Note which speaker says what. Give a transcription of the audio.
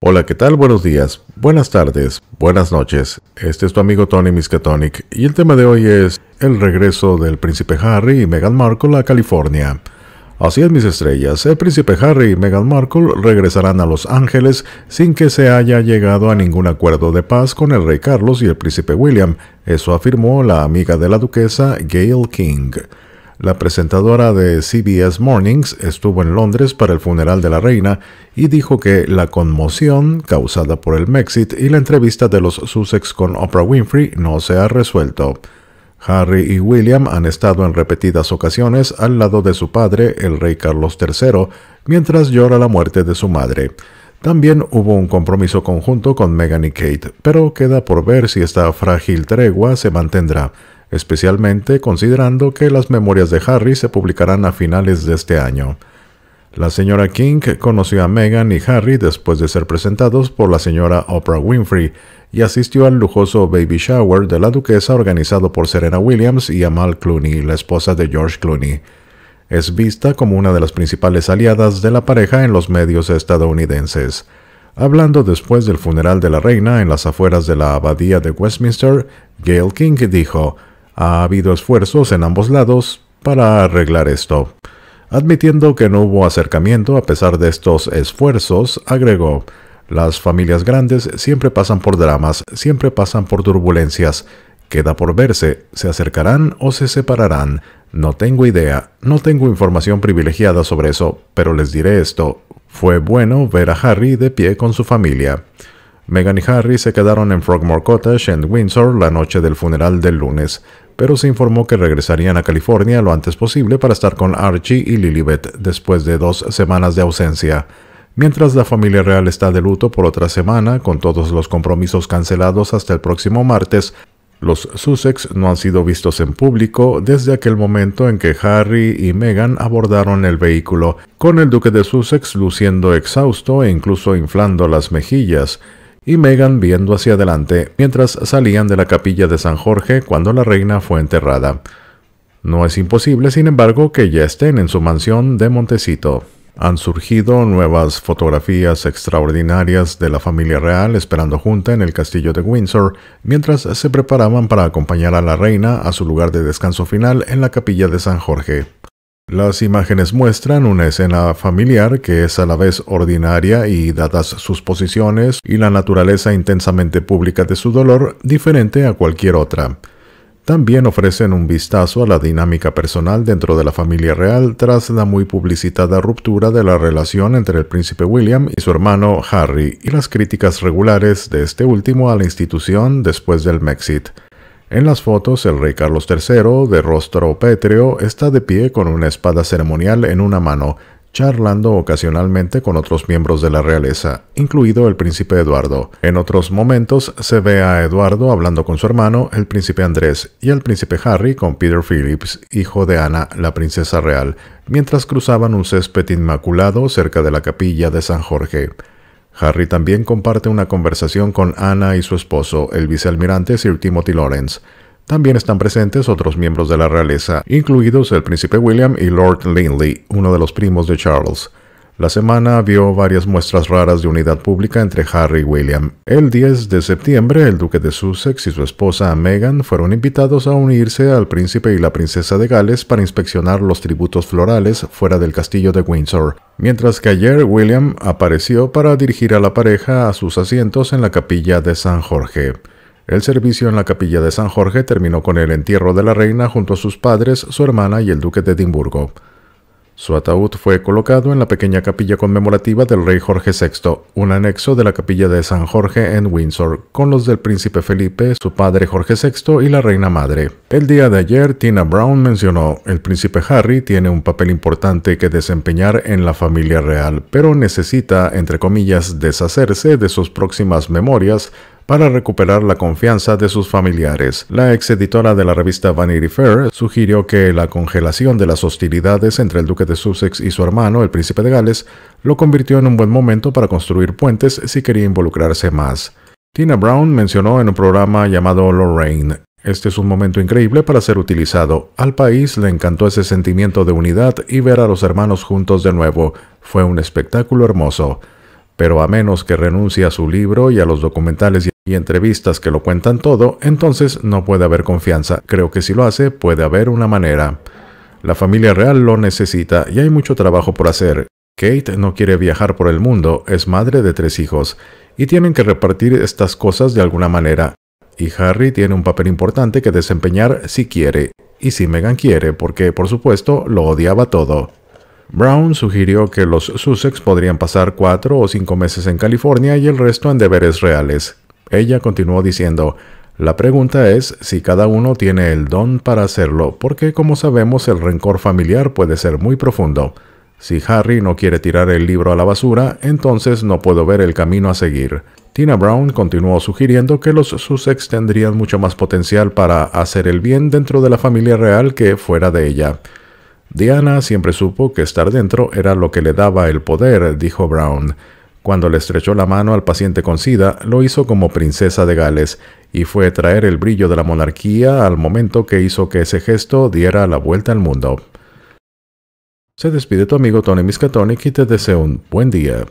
Speaker 1: Hola, ¿qué tal? Buenos días, buenas tardes, buenas noches. Este es tu amigo Tony Miskatonic y el tema de hoy es el regreso del príncipe Harry y Meghan Markle a California. Así es, mis estrellas, el príncipe Harry y Meghan Markle regresarán a Los Ángeles sin que se haya llegado a ningún acuerdo de paz con el rey Carlos y el príncipe William, eso afirmó la amiga de la duquesa Gail King. La presentadora de CBS Mornings estuvo en Londres para el funeral de la reina y dijo que la conmoción causada por el Mexit y la entrevista de los Sussex con Oprah Winfrey no se ha resuelto. Harry y William han estado en repetidas ocasiones al lado de su padre, el rey Carlos III, mientras llora la muerte de su madre. También hubo un compromiso conjunto con Meghan y Kate, pero queda por ver si esta frágil tregua se mantendrá especialmente considerando que las memorias de Harry se publicarán a finales de este año. La señora King conoció a Meghan y Harry después de ser presentados por la señora Oprah Winfrey y asistió al lujoso baby shower de la duquesa organizado por Serena Williams y Amal Clooney, la esposa de George Clooney. Es vista como una de las principales aliadas de la pareja en los medios estadounidenses. Hablando después del funeral de la reina en las afueras de la abadía de Westminster, Gail King dijo, ha habido esfuerzos en ambos lados para arreglar esto. Admitiendo que no hubo acercamiento a pesar de estos esfuerzos, agregó, las familias grandes siempre pasan por dramas, siempre pasan por turbulencias. Queda por verse, se acercarán o se separarán. No tengo idea, no tengo información privilegiada sobre eso, pero les diré esto. Fue bueno ver a Harry de pie con su familia. Meghan y Harry se quedaron en Frogmore Cottage en Windsor la noche del funeral del lunes pero se informó que regresarían a California lo antes posible para estar con Archie y Lilibet después de dos semanas de ausencia. Mientras la familia real está de luto por otra semana, con todos los compromisos cancelados hasta el próximo martes, los Sussex no han sido vistos en público desde aquel momento en que Harry y Meghan abordaron el vehículo, con el duque de Sussex luciendo exhausto e incluso inflando las mejillas y Meghan viendo hacia adelante mientras salían de la capilla de San Jorge cuando la reina fue enterrada. No es imposible, sin embargo, que ya estén en su mansión de Montecito. Han surgido nuevas fotografías extraordinarias de la familia real esperando junta en el castillo de Windsor mientras se preparaban para acompañar a la reina a su lugar de descanso final en la capilla de San Jorge. Las imágenes muestran una escena familiar que es a la vez ordinaria y, dadas sus posiciones y la naturaleza intensamente pública de su dolor, diferente a cualquier otra. También ofrecen un vistazo a la dinámica personal dentro de la familia real tras la muy publicitada ruptura de la relación entre el príncipe William y su hermano Harry y las críticas regulares de este último a la institución después del Mexit. En las fotos, el rey Carlos III, de rostro pétreo, está de pie con una espada ceremonial en una mano, charlando ocasionalmente con otros miembros de la realeza, incluido el príncipe Eduardo. En otros momentos se ve a Eduardo hablando con su hermano, el príncipe Andrés, y al príncipe Harry con Peter Phillips, hijo de Ana, la princesa real, mientras cruzaban un césped inmaculado cerca de la capilla de San Jorge. Harry también comparte una conversación con Anna y su esposo, el vicealmirante Sir Timothy Lawrence. También están presentes otros miembros de la realeza, incluidos el príncipe William y Lord Linley, uno de los primos de Charles. La semana vio varias muestras raras de unidad pública entre Harry y William. El 10 de septiembre, el duque de Sussex y su esposa Meghan fueron invitados a unirse al príncipe y la princesa de Gales para inspeccionar los tributos florales fuera del castillo de Windsor, mientras que ayer William apareció para dirigir a la pareja a sus asientos en la capilla de San Jorge. El servicio en la capilla de San Jorge terminó con el entierro de la reina junto a sus padres, su hermana y el duque de Edimburgo. Su ataúd fue colocado en la pequeña capilla conmemorativa del rey Jorge VI, un anexo de la capilla de San Jorge en Windsor, con los del príncipe Felipe, su padre Jorge VI y la reina madre. El día de ayer, Tina Brown mencionó, el príncipe Harry tiene un papel importante que desempeñar en la familia real, pero necesita, entre comillas, deshacerse de sus próximas memorias para recuperar la confianza de sus familiares. La ex editora de la revista Vanity Fair sugirió que la congelación de las hostilidades entre el duque de Sussex y su hermano, el príncipe de Gales, lo convirtió en un buen momento para construir puentes si quería involucrarse más. Tina Brown mencionó en un programa llamado Lorraine, este es un momento increíble para ser utilizado. Al país le encantó ese sentimiento de unidad y ver a los hermanos juntos de nuevo. Fue un espectáculo hermoso. Pero a menos que renuncie a su libro y a los documentales y y entrevistas que lo cuentan todo, entonces no puede haber confianza. Creo que si lo hace, puede haber una manera. La familia real lo necesita y hay mucho trabajo por hacer. Kate no quiere viajar por el mundo, es madre de tres hijos, y tienen que repartir estas cosas de alguna manera. Y Harry tiene un papel importante que desempeñar si quiere, y si Megan quiere, porque por supuesto lo odiaba todo. Brown sugirió que los Sussex podrían pasar cuatro o cinco meses en California y el resto en deberes reales. Ella continuó diciendo, la pregunta es si cada uno tiene el don para hacerlo, porque como sabemos el rencor familiar puede ser muy profundo. Si Harry no quiere tirar el libro a la basura, entonces no puedo ver el camino a seguir. Tina Brown continuó sugiriendo que los Sussex tendrían mucho más potencial para hacer el bien dentro de la familia real que fuera de ella. Diana siempre supo que estar dentro era lo que le daba el poder, dijo Brown. Cuando le estrechó la mano al paciente con SIDA, lo hizo como princesa de Gales, y fue traer el brillo de la monarquía al momento que hizo que ese gesto diera la vuelta al mundo. Se despide tu amigo Tony Miskatonic y te deseo un buen día.